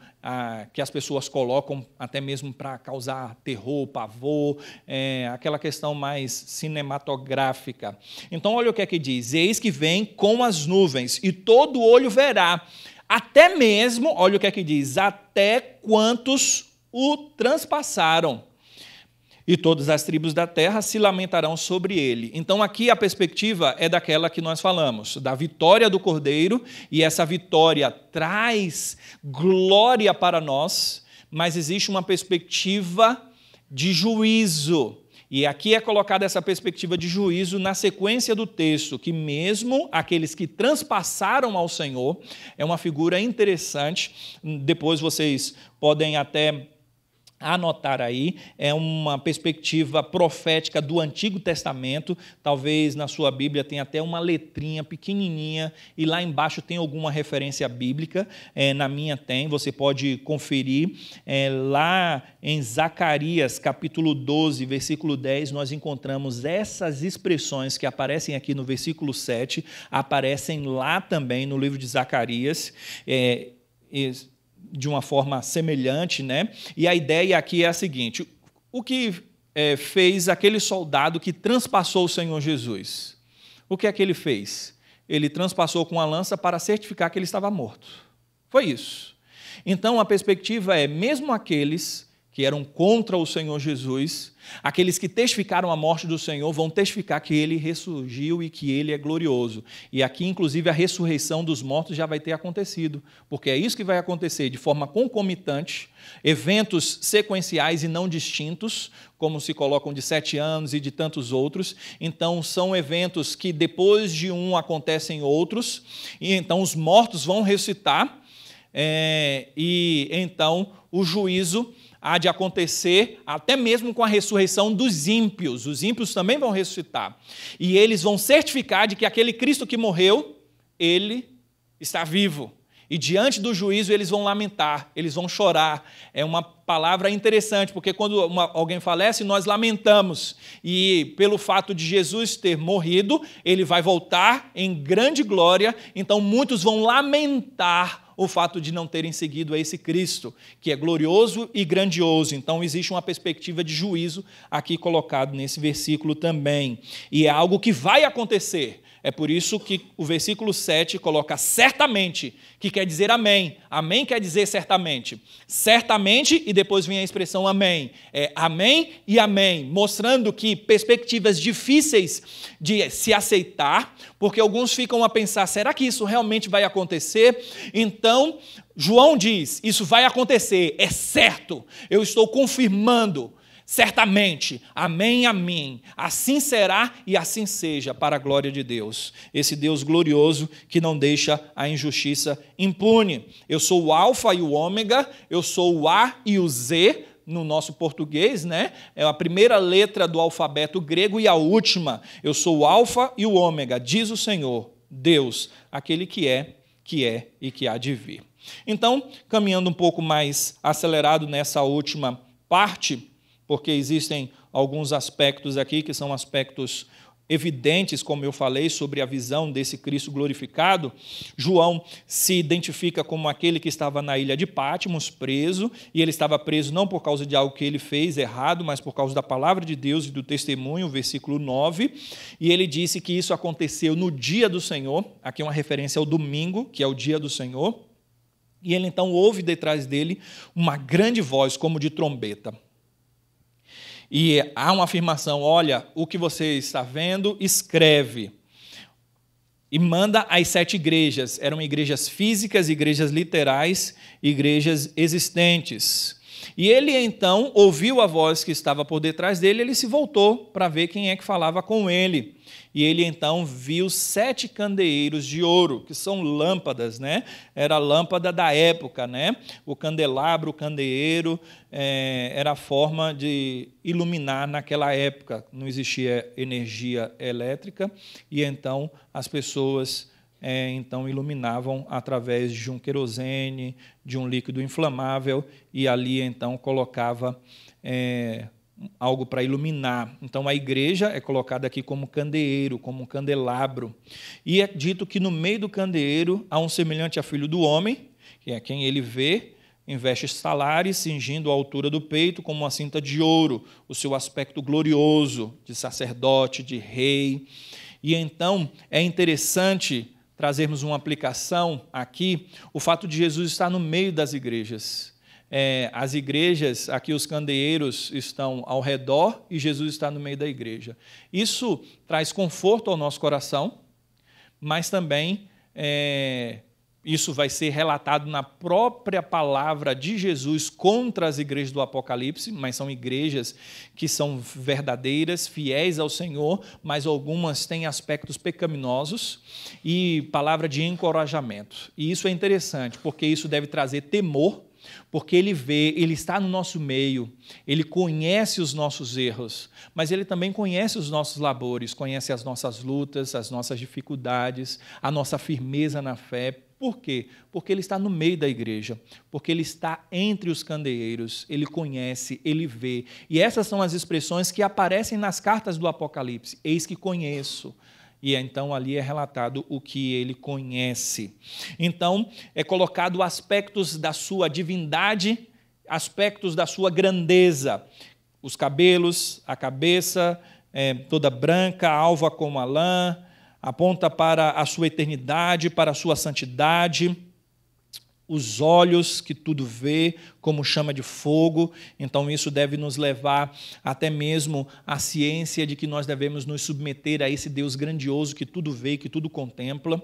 que as pessoas colocam até mesmo para causar terror, pavor, é, aquela questão mais cinematográfica. Então, olha o que é que diz: Eis que vem com as nuvens, e todo olho verá, até mesmo, olha o que é que diz, até quantos o transpassaram e todas as tribos da terra se lamentarão sobre ele. Então, aqui a perspectiva é daquela que nós falamos, da vitória do Cordeiro, e essa vitória traz glória para nós, mas existe uma perspectiva de juízo. E aqui é colocada essa perspectiva de juízo na sequência do texto, que mesmo aqueles que transpassaram ao Senhor, é uma figura interessante. Depois vocês podem até anotar aí, é uma perspectiva profética do Antigo Testamento. Talvez na sua Bíblia tenha até uma letrinha pequenininha e lá embaixo tem alguma referência bíblica. É, na minha tem, você pode conferir. É, lá em Zacarias, capítulo 12, versículo 10, nós encontramos essas expressões que aparecem aqui no versículo 7, aparecem lá também no livro de Zacarias. É, de uma forma semelhante, né? E a ideia aqui é a seguinte: o que é, fez aquele soldado que transpassou o Senhor Jesus? O que é que ele fez? Ele transpassou com a lança para certificar que ele estava morto. Foi isso. Então a perspectiva é: mesmo aqueles que eram contra o Senhor Jesus, aqueles que testificaram a morte do Senhor vão testificar que ele ressurgiu e que ele é glorioso. E aqui, inclusive, a ressurreição dos mortos já vai ter acontecido, porque é isso que vai acontecer de forma concomitante, eventos sequenciais e não distintos, como se colocam de sete anos e de tantos outros. Então, são eventos que depois de um acontecem outros, e então os mortos vão ressuscitar, é, e então o juízo há de acontecer até mesmo com a ressurreição dos ímpios. Os ímpios também vão ressuscitar. E eles vão certificar de que aquele Cristo que morreu, ele está vivo. E diante do juízo eles vão lamentar, eles vão chorar. É uma palavra interessante, porque quando uma, alguém falece, nós lamentamos. E pelo fato de Jesus ter morrido, ele vai voltar em grande glória, então muitos vão lamentar o fato de não terem seguido a esse Cristo, que é glorioso e grandioso. Então, existe uma perspectiva de juízo aqui colocado nesse versículo também. E é algo que vai acontecer. É por isso que o versículo 7 coloca certamente, que quer dizer amém. Amém quer dizer certamente. Certamente, e depois vem a expressão amém. É amém e amém, mostrando que perspectivas difíceis de se aceitar, porque alguns ficam a pensar: será que isso realmente vai acontecer? Então, João diz: isso vai acontecer, é certo, eu estou confirmando. Certamente, amém, a mim. Assim será e assim seja, para a glória de Deus. Esse Deus glorioso que não deixa a injustiça impune. Eu sou o Alfa e o Ômega, eu sou o A e o Z, no nosso português, né? É a primeira letra do alfabeto grego e a última. Eu sou o Alfa e o Ômega, diz o Senhor, Deus, aquele que é, que é e que há de vir. Então, caminhando um pouco mais acelerado nessa última parte porque existem alguns aspectos aqui que são aspectos evidentes, como eu falei, sobre a visão desse Cristo glorificado, João se identifica como aquele que estava na ilha de Pátimos, preso, e ele estava preso não por causa de algo que ele fez errado, mas por causa da palavra de Deus e do testemunho, versículo 9, e ele disse que isso aconteceu no dia do Senhor, aqui é uma referência ao domingo, que é o dia do Senhor, e ele então ouve detrás dele uma grande voz, como de trombeta e há uma afirmação: olha, o que você está vendo, escreve. E manda às sete igrejas. Eram igrejas físicas, igrejas literais, igrejas existentes. E ele então ouviu a voz que estava por detrás dele, ele se voltou para ver quem é que falava com ele. E ele então viu sete candeeiros de ouro, que são lâmpadas, né? Era a lâmpada da época, né? O candelabro, o candeeiro, é, era a forma de iluminar naquela época. Não existia energia elétrica, e então as pessoas. É, então iluminavam através de um querosene, de um líquido inflamável, e ali então colocava é, algo para iluminar. Então a igreja é colocada aqui como candeeiro, como um candelabro. E é dito que no meio do candeeiro há um semelhante a filho do homem, que é quem ele vê, em vestes salares, cingindo a altura do peito como uma cinta de ouro, o seu aspecto glorioso de sacerdote, de rei. E então é interessante trazermos uma aplicação aqui, o fato de Jesus estar no meio das igrejas é, as igrejas, aqui os candeeiros estão ao redor e Jesus está no meio da igreja. Isso traz conforto ao nosso coração, mas também é, isso vai ser relatado na própria palavra de Jesus contra as igrejas do Apocalipse, mas são igrejas que são verdadeiras, fiéis ao Senhor, mas algumas têm aspectos pecaminosos e palavra de encorajamento. E isso é interessante, porque isso deve trazer temor porque ele vê, ele está no nosso meio, ele conhece os nossos erros, mas ele também conhece os nossos labores, conhece as nossas lutas, as nossas dificuldades, a nossa firmeza na fé. Por quê? Porque ele está no meio da igreja, porque ele está entre os candeeiros, ele conhece, ele vê. E essas são as expressões que aparecem nas cartas do Apocalipse. Eis que conheço, e então ali é relatado o que ele conhece. Então, é colocado aspectos da sua divindade, aspectos da sua grandeza. Os cabelos, a cabeça, é, toda branca, alva como a lã, aponta para a sua eternidade, para a sua santidade. Os olhos que tudo vê, como chama de fogo. Então, isso deve nos levar até mesmo à ciência de que nós devemos nos submeter a esse Deus grandioso que tudo vê, que tudo contempla.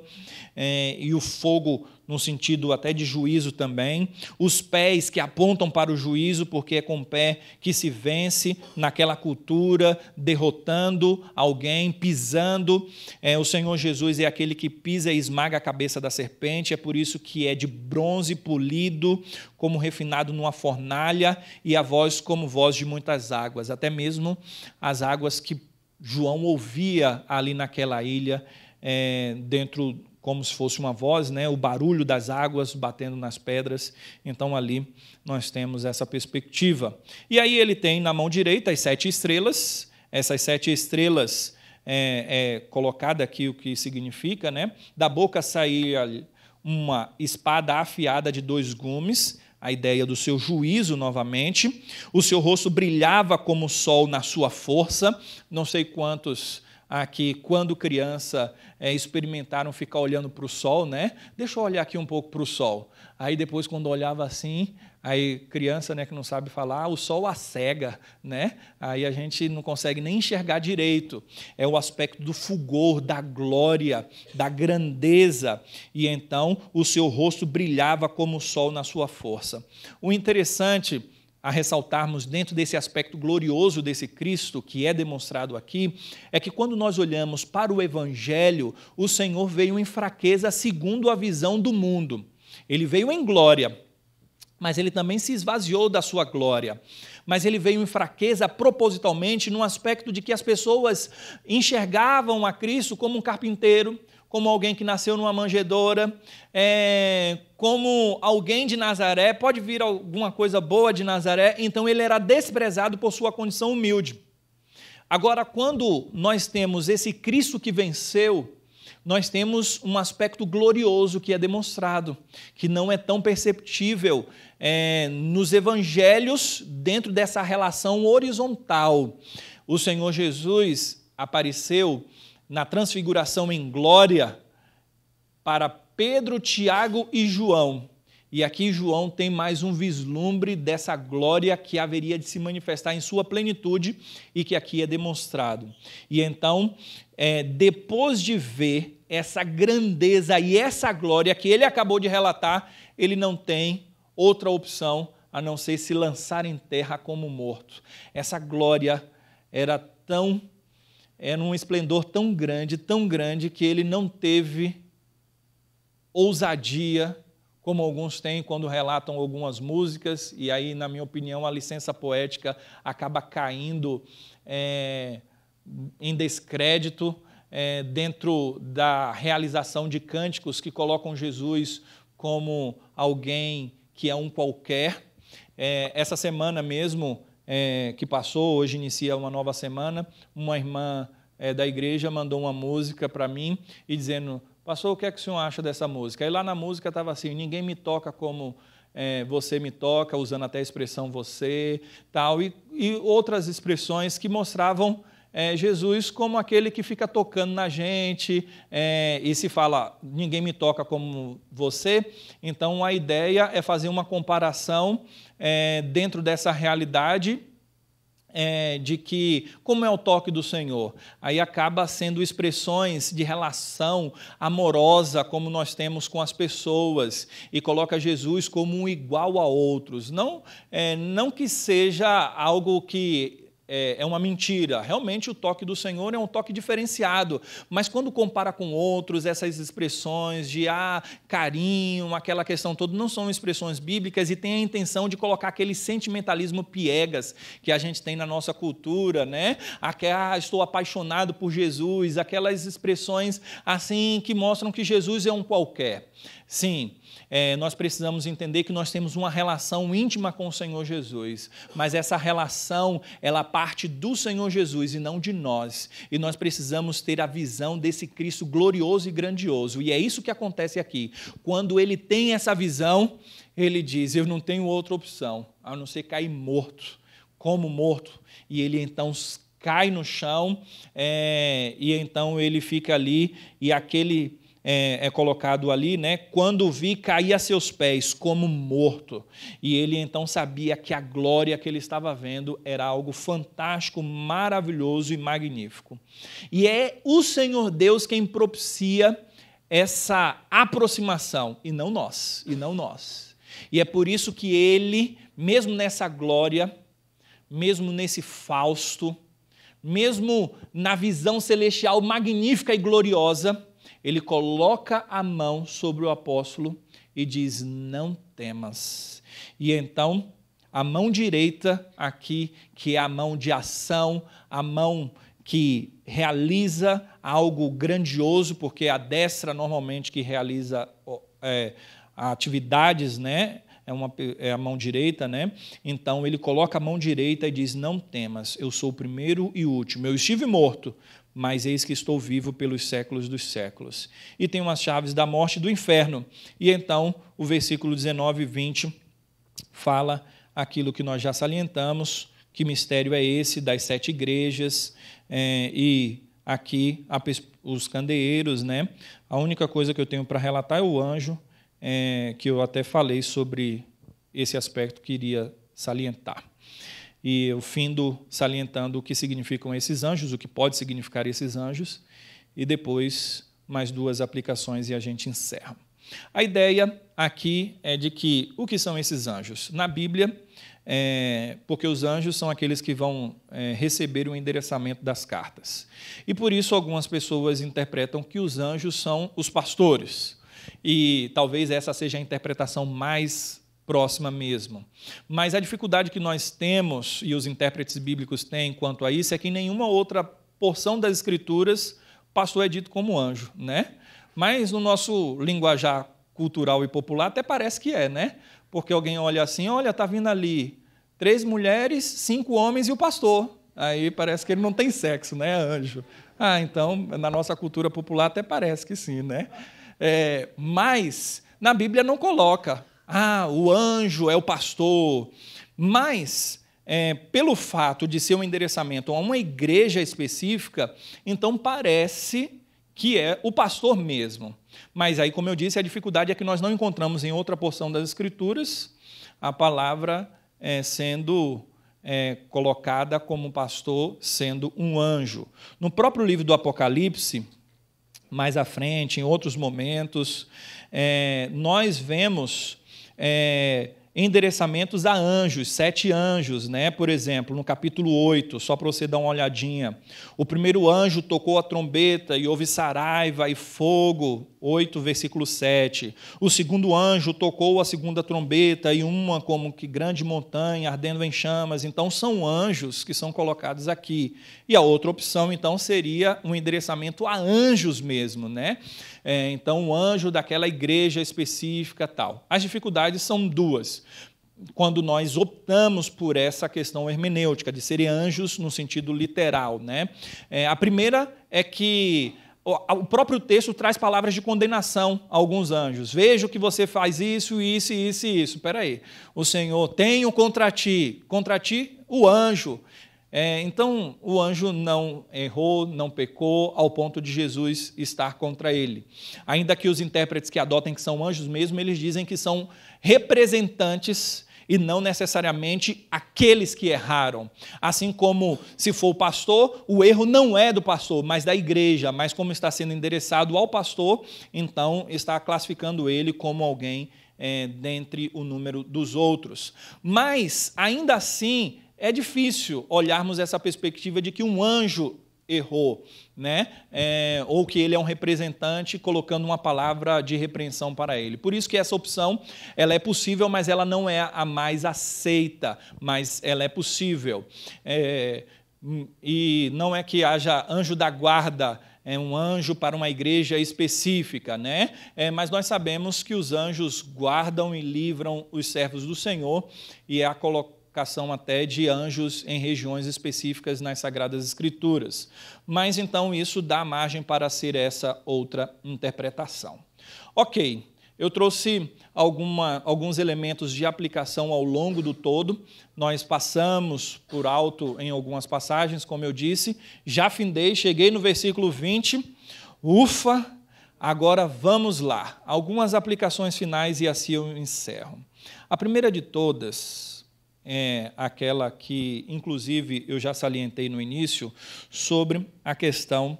É, e o fogo, no sentido até de juízo também. Os pés que apontam para o juízo, porque é com o pé que se vence naquela cultura, derrotando alguém, pisando. É, o Senhor Jesus é aquele que pisa e esmaga a cabeça da serpente, é por isso que é de bronze polido, como refinado numa fornalha e a voz como voz de muitas águas, até mesmo as águas que João ouvia ali naquela ilha, é, dentro como se fosse uma voz, né, o barulho das águas batendo nas pedras. Então ali nós temos essa perspectiva. E aí ele tem na mão direita as sete estrelas. Essas sete estrelas é, é colocada aqui o que significa, né? Da boca saía uma espada afiada de dois gumes a ideia do seu juízo novamente. O seu rosto brilhava como o sol na sua força. Não sei quantos aqui, quando criança, é, experimentaram ficar olhando para o sol, né? Deixa eu olhar aqui um pouco para o sol. Aí depois, quando olhava assim, Aí criança, né, que não sabe falar, o sol a cega, né? Aí a gente não consegue nem enxergar direito. É o aspecto do fulgor, da glória, da grandeza. E então o seu rosto brilhava como o sol na sua força. O interessante a ressaltarmos dentro desse aspecto glorioso desse Cristo que é demonstrado aqui, é que quando nós olhamos para o Evangelho, o Senhor veio em fraqueza segundo a visão do mundo. Ele veio em glória, mas ele também se esvaziou da sua glória. Mas ele veio em fraqueza propositalmente, num aspecto de que as pessoas enxergavam a Cristo como um carpinteiro, como alguém que nasceu numa manjedoura, é, como alguém de Nazaré, pode vir alguma coisa boa de Nazaré, então ele era desprezado por sua condição humilde. Agora, quando nós temos esse Cristo que venceu, nós temos um aspecto glorioso que é demonstrado, que não é tão perceptível é, nos evangelhos dentro dessa relação horizontal. O Senhor Jesus apareceu na transfiguração em glória para Pedro, Tiago e João. E aqui João tem mais um vislumbre dessa glória que haveria de se manifestar em sua plenitude e que aqui é demonstrado. E então, é, depois de ver essa grandeza e essa glória que ele acabou de relatar, ele não tem outra opção a não ser se lançar em terra como morto. Essa glória era tão era um esplendor tão grande, tão grande que ele não teve ousadia como alguns têm quando relatam algumas músicas e aí, na minha opinião, a licença poética acaba caindo é, em descrédito é, dentro da realização de cânticos que colocam Jesus como alguém que é um qualquer. É, essa semana mesmo é, que passou, hoje inicia uma nova semana, uma irmã é, da igreja mandou uma música para mim e dizendo: Pastor, o que é que o senhor acha dessa música? E lá na música estava assim: Ninguém me toca como. É, você me toca, usando até a expressão você, tal, e, e outras expressões que mostravam é, Jesus como aquele que fica tocando na gente é, e se fala, ninguém me toca como você. Então a ideia é fazer uma comparação é, dentro dessa realidade. É, de que, como é o toque do Senhor? Aí acaba sendo expressões de relação amorosa, como nós temos com as pessoas, e coloca Jesus como um igual a outros. Não, é, não que seja algo que é, é, uma mentira. Realmente, o toque do Senhor é um toque diferenciado. Mas quando compara com outros, essas expressões de ah, carinho, aquela questão toda, não são expressões bíblicas e tem a intenção de colocar aquele sentimentalismo piegas que a gente tem na nossa cultura, né? Aquela, ah, estou apaixonado por Jesus, aquelas expressões assim que mostram que Jesus é um qualquer. Sim, é, nós precisamos entender que nós temos uma relação íntima com o Senhor Jesus, mas essa relação, ela parte do Senhor Jesus e não de nós. E nós precisamos ter a visão desse Cristo glorioso e grandioso. E é isso que acontece aqui. Quando ele tem essa visão, ele diz: Eu não tenho outra opção a não ser cair morto, como morto. E ele então cai no chão é, e então ele fica ali e aquele é, é colocado ali, né? Quando vi cair a seus pés como morto. E ele então sabia que a glória que ele estava vendo era algo fantástico, maravilhoso e magnífico. E é o Senhor Deus quem propicia essa aproximação, e não nós, e não nós. E é por isso que ele, mesmo nessa glória, mesmo nesse fausto, mesmo na visão celestial magnífica e gloriosa, ele coloca a mão sobre o apóstolo e diz: Não temas. E então, a mão direita aqui, que é a mão de ação, a mão que realiza algo grandioso, porque é a destra normalmente que realiza é, atividades né, é, uma, é a mão direita, né? Então ele coloca a mão direita e diz: Não temas, eu sou o primeiro e último. Eu estive morto, mas eis que estou vivo pelos séculos dos séculos. E tem umas chaves da morte e do inferno. E então o versículo 19 e 20 fala aquilo que nós já salientamos: que mistério é esse das sete igrejas, é, e aqui a, os candeeiros, né? A única coisa que eu tenho para relatar é o anjo, é, que eu até falei sobre esse aspecto que iria salientar. E eu findo salientando o que significam esses anjos, o que pode significar esses anjos, e depois mais duas aplicações e a gente encerra. A ideia aqui é de que o que são esses anjos? Na Bíblia, é, porque os anjos são aqueles que vão é, receber o endereçamento das cartas. E por isso algumas pessoas interpretam que os anjos são os pastores, e talvez essa seja a interpretação mais próxima mesmo. Mas a dificuldade que nós temos e os intérpretes bíblicos têm quanto a isso é que em nenhuma outra porção das escrituras pastor é dito como anjo, né? Mas no nosso linguajar cultural e popular até parece que é, né? Porque alguém olha assim, olha, tá vindo ali três mulheres, cinco homens e o pastor. Aí parece que ele não tem sexo, né, anjo? Ah, então, na nossa cultura popular até parece que sim, né? É, mas na Bíblia não coloca, ah, o anjo é o pastor. Mas, é, pelo fato de ser um endereçamento a uma igreja específica, então parece que é o pastor mesmo. Mas aí, como eu disse, a dificuldade é que nós não encontramos em outra porção das Escrituras a palavra é, sendo é, colocada como pastor, sendo um anjo. No próprio livro do Apocalipse, mais à frente, em outros momentos, é, nós vemos é, endereçamentos a anjos, sete anjos, né? Por exemplo, no capítulo 8, só para você dar uma olhadinha. O primeiro anjo tocou a trombeta e houve saraiva e fogo, 8, versículo 7. O segundo anjo tocou a segunda trombeta e uma como que grande montanha ardendo em chamas. Então são anjos que são colocados aqui. E a outra opção então seria um endereçamento a anjos mesmo, né? é, então o anjo daquela igreja específica tal. As dificuldades são duas. Quando nós optamos por essa questão hermenêutica de serem anjos no sentido literal, né? É, a primeira é que o próprio texto traz palavras de condenação a alguns anjos. Vejo que você faz isso, isso, isso e isso. Espera aí. O Senhor, tenho contra ti. Contra ti, o anjo. É, então o anjo não errou, não pecou, ao ponto de Jesus estar contra ele. Ainda que os intérpretes que adotem que são anjos mesmo, eles dizem que são representantes e não necessariamente aqueles que erraram. Assim como se for o pastor, o erro não é do pastor, mas da igreja, mas como está sendo endereçado ao pastor, então está classificando ele como alguém é, dentre o número dos outros. Mas, ainda assim, é difícil olharmos essa perspectiva de que um anjo errou, né? É, ou que ele é um representante colocando uma palavra de repreensão para ele. Por isso que essa opção ela é possível, mas ela não é a mais aceita, mas ela é possível. É, e não é que haja anjo da guarda é um anjo para uma igreja específica, né? É, mas nós sabemos que os anjos guardam e livram os servos do Senhor e a colocar classificação até de anjos em regiões específicas nas Sagradas Escrituras. Mas então isso dá margem para ser essa outra interpretação. Ok, eu trouxe alguma, alguns elementos de aplicação ao longo do todo. Nós passamos por alto em algumas passagens, como eu disse. Já findei, cheguei no versículo 20. Ufa, agora vamos lá. Algumas aplicações finais e assim eu encerro. A primeira de todas é, aquela que, inclusive, eu já salientei no início, sobre a questão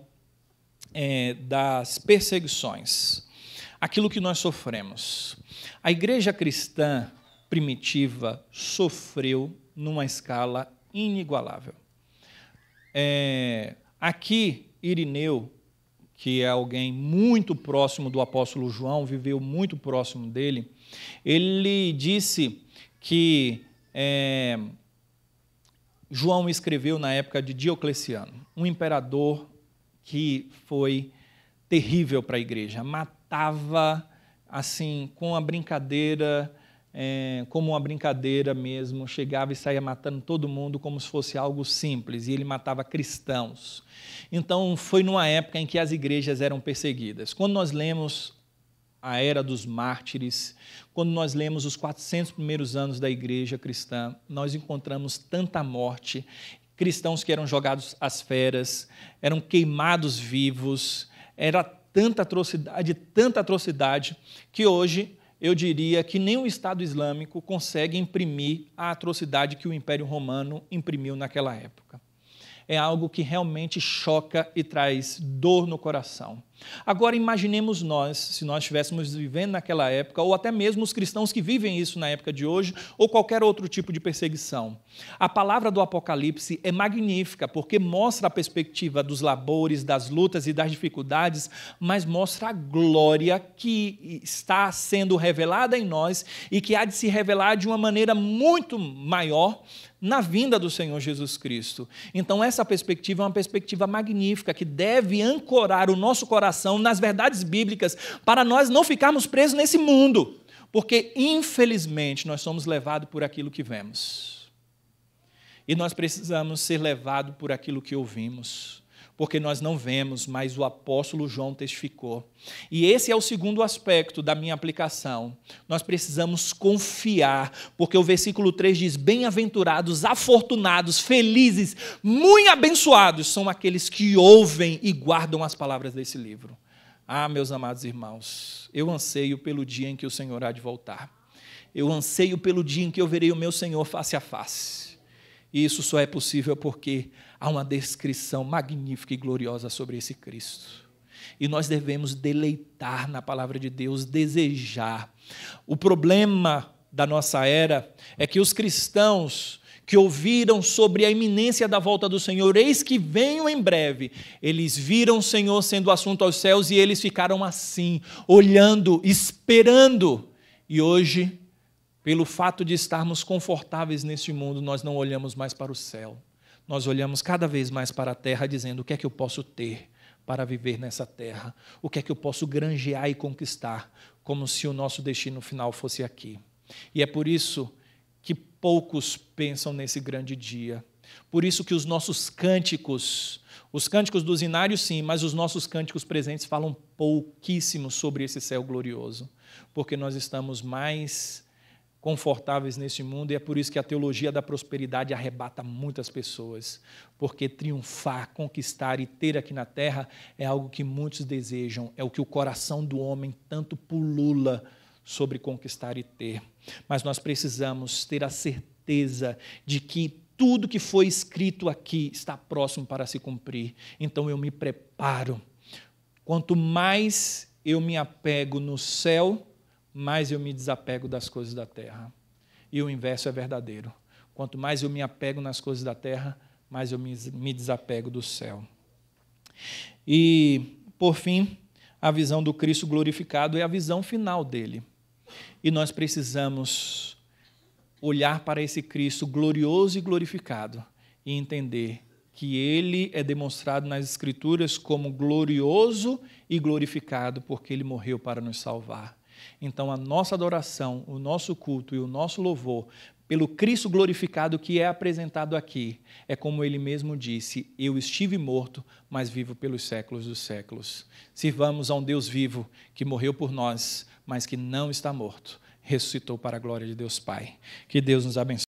é, das perseguições, aquilo que nós sofremos. A igreja cristã primitiva sofreu numa escala inigualável. É, aqui, Irineu, que é alguém muito próximo do apóstolo João, viveu muito próximo dele, ele disse que é, João escreveu na época de Diocleciano, um imperador que foi terrível para a igreja, matava assim com a brincadeira, é, como uma brincadeira mesmo, chegava e saía matando todo mundo como se fosse algo simples, e ele matava cristãos. Então foi numa época em que as igrejas eram perseguidas. Quando nós lemos a era dos mártires, quando nós lemos os 400 primeiros anos da igreja cristã, nós encontramos tanta morte, cristãos que eram jogados às feras, eram queimados vivos, era tanta atrocidade, tanta atrocidade, que hoje eu diria que nem o Estado Islâmico consegue imprimir a atrocidade que o Império Romano imprimiu naquela época é algo que realmente choca e traz dor no coração. Agora imaginemos nós, se nós estivéssemos vivendo naquela época, ou até mesmo os cristãos que vivem isso na época de hoje, ou qualquer outro tipo de perseguição. A palavra do Apocalipse é magnífica, porque mostra a perspectiva dos labores, das lutas e das dificuldades, mas mostra a glória que está sendo revelada em nós e que há de se revelar de uma maneira muito maior na vinda do Senhor Jesus Cristo. Então, essa perspectiva é uma perspectiva magnífica que deve ancorar o nosso coração nas verdades bíblicas para nós não ficarmos presos nesse mundo, porque, infelizmente, nós somos levados por aquilo que vemos. E nós precisamos ser levados por aquilo que ouvimos porque nós não vemos, mas o apóstolo João testificou. E esse é o segundo aspecto da minha aplicação. Nós precisamos confiar, porque o versículo 3 diz: Bem-aventurados, afortunados, felizes, muito abençoados são aqueles que ouvem e guardam as palavras desse livro. Ah, meus amados irmãos, eu anseio pelo dia em que o Senhor há de voltar. Eu anseio pelo dia em que eu verei o meu Senhor face a face. E isso só é possível porque há uma descrição magnífica e gloriosa sobre esse Cristo. E nós devemos deleitar na palavra de Deus, desejar. O problema da nossa era é que os cristãos que ouviram sobre a iminência da volta do Senhor, eis que venho em breve. Eles viram o Senhor sendo assunto aos céus e eles ficaram assim, olhando, esperando. E hoje, pelo fato de estarmos confortáveis neste mundo, nós não olhamos mais para o céu nós olhamos cada vez mais para a terra dizendo: o que é que eu posso ter para viver nessa terra? O que é que eu posso granjear e conquistar? Como se o nosso destino final fosse aqui. E é por isso que poucos pensam nesse grande dia. Por isso que os nossos cânticos, os cânticos dos inários sim, mas os nossos cânticos presentes falam pouquíssimo sobre esse céu glorioso, porque nós estamos mais confortáveis neste mundo, e é por isso que a teologia da prosperidade arrebata muitas pessoas, porque triunfar, conquistar e ter aqui na terra é algo que muitos desejam, é o que o coração do homem tanto pulula sobre conquistar e ter. Mas nós precisamos ter a certeza de que tudo que foi escrito aqui está próximo para se cumprir. Então eu me preparo. Quanto mais eu me apego no céu, mais eu me desapego das coisas da terra. E o inverso é verdadeiro. Quanto mais eu me apego nas coisas da terra, mais eu me desapego do céu. E, por fim, a visão do Cristo glorificado é a visão final dele. E nós precisamos olhar para esse Cristo glorioso e glorificado e entender que ele é demonstrado nas Escrituras como glorioso e glorificado, porque ele morreu para nos salvar. Então, a nossa adoração, o nosso culto e o nosso louvor pelo Cristo glorificado que é apresentado aqui, é como ele mesmo disse: Eu estive morto, mas vivo pelos séculos dos séculos. Sirvamos a um Deus vivo que morreu por nós, mas que não está morto, ressuscitou para a glória de Deus Pai. Que Deus nos abençoe.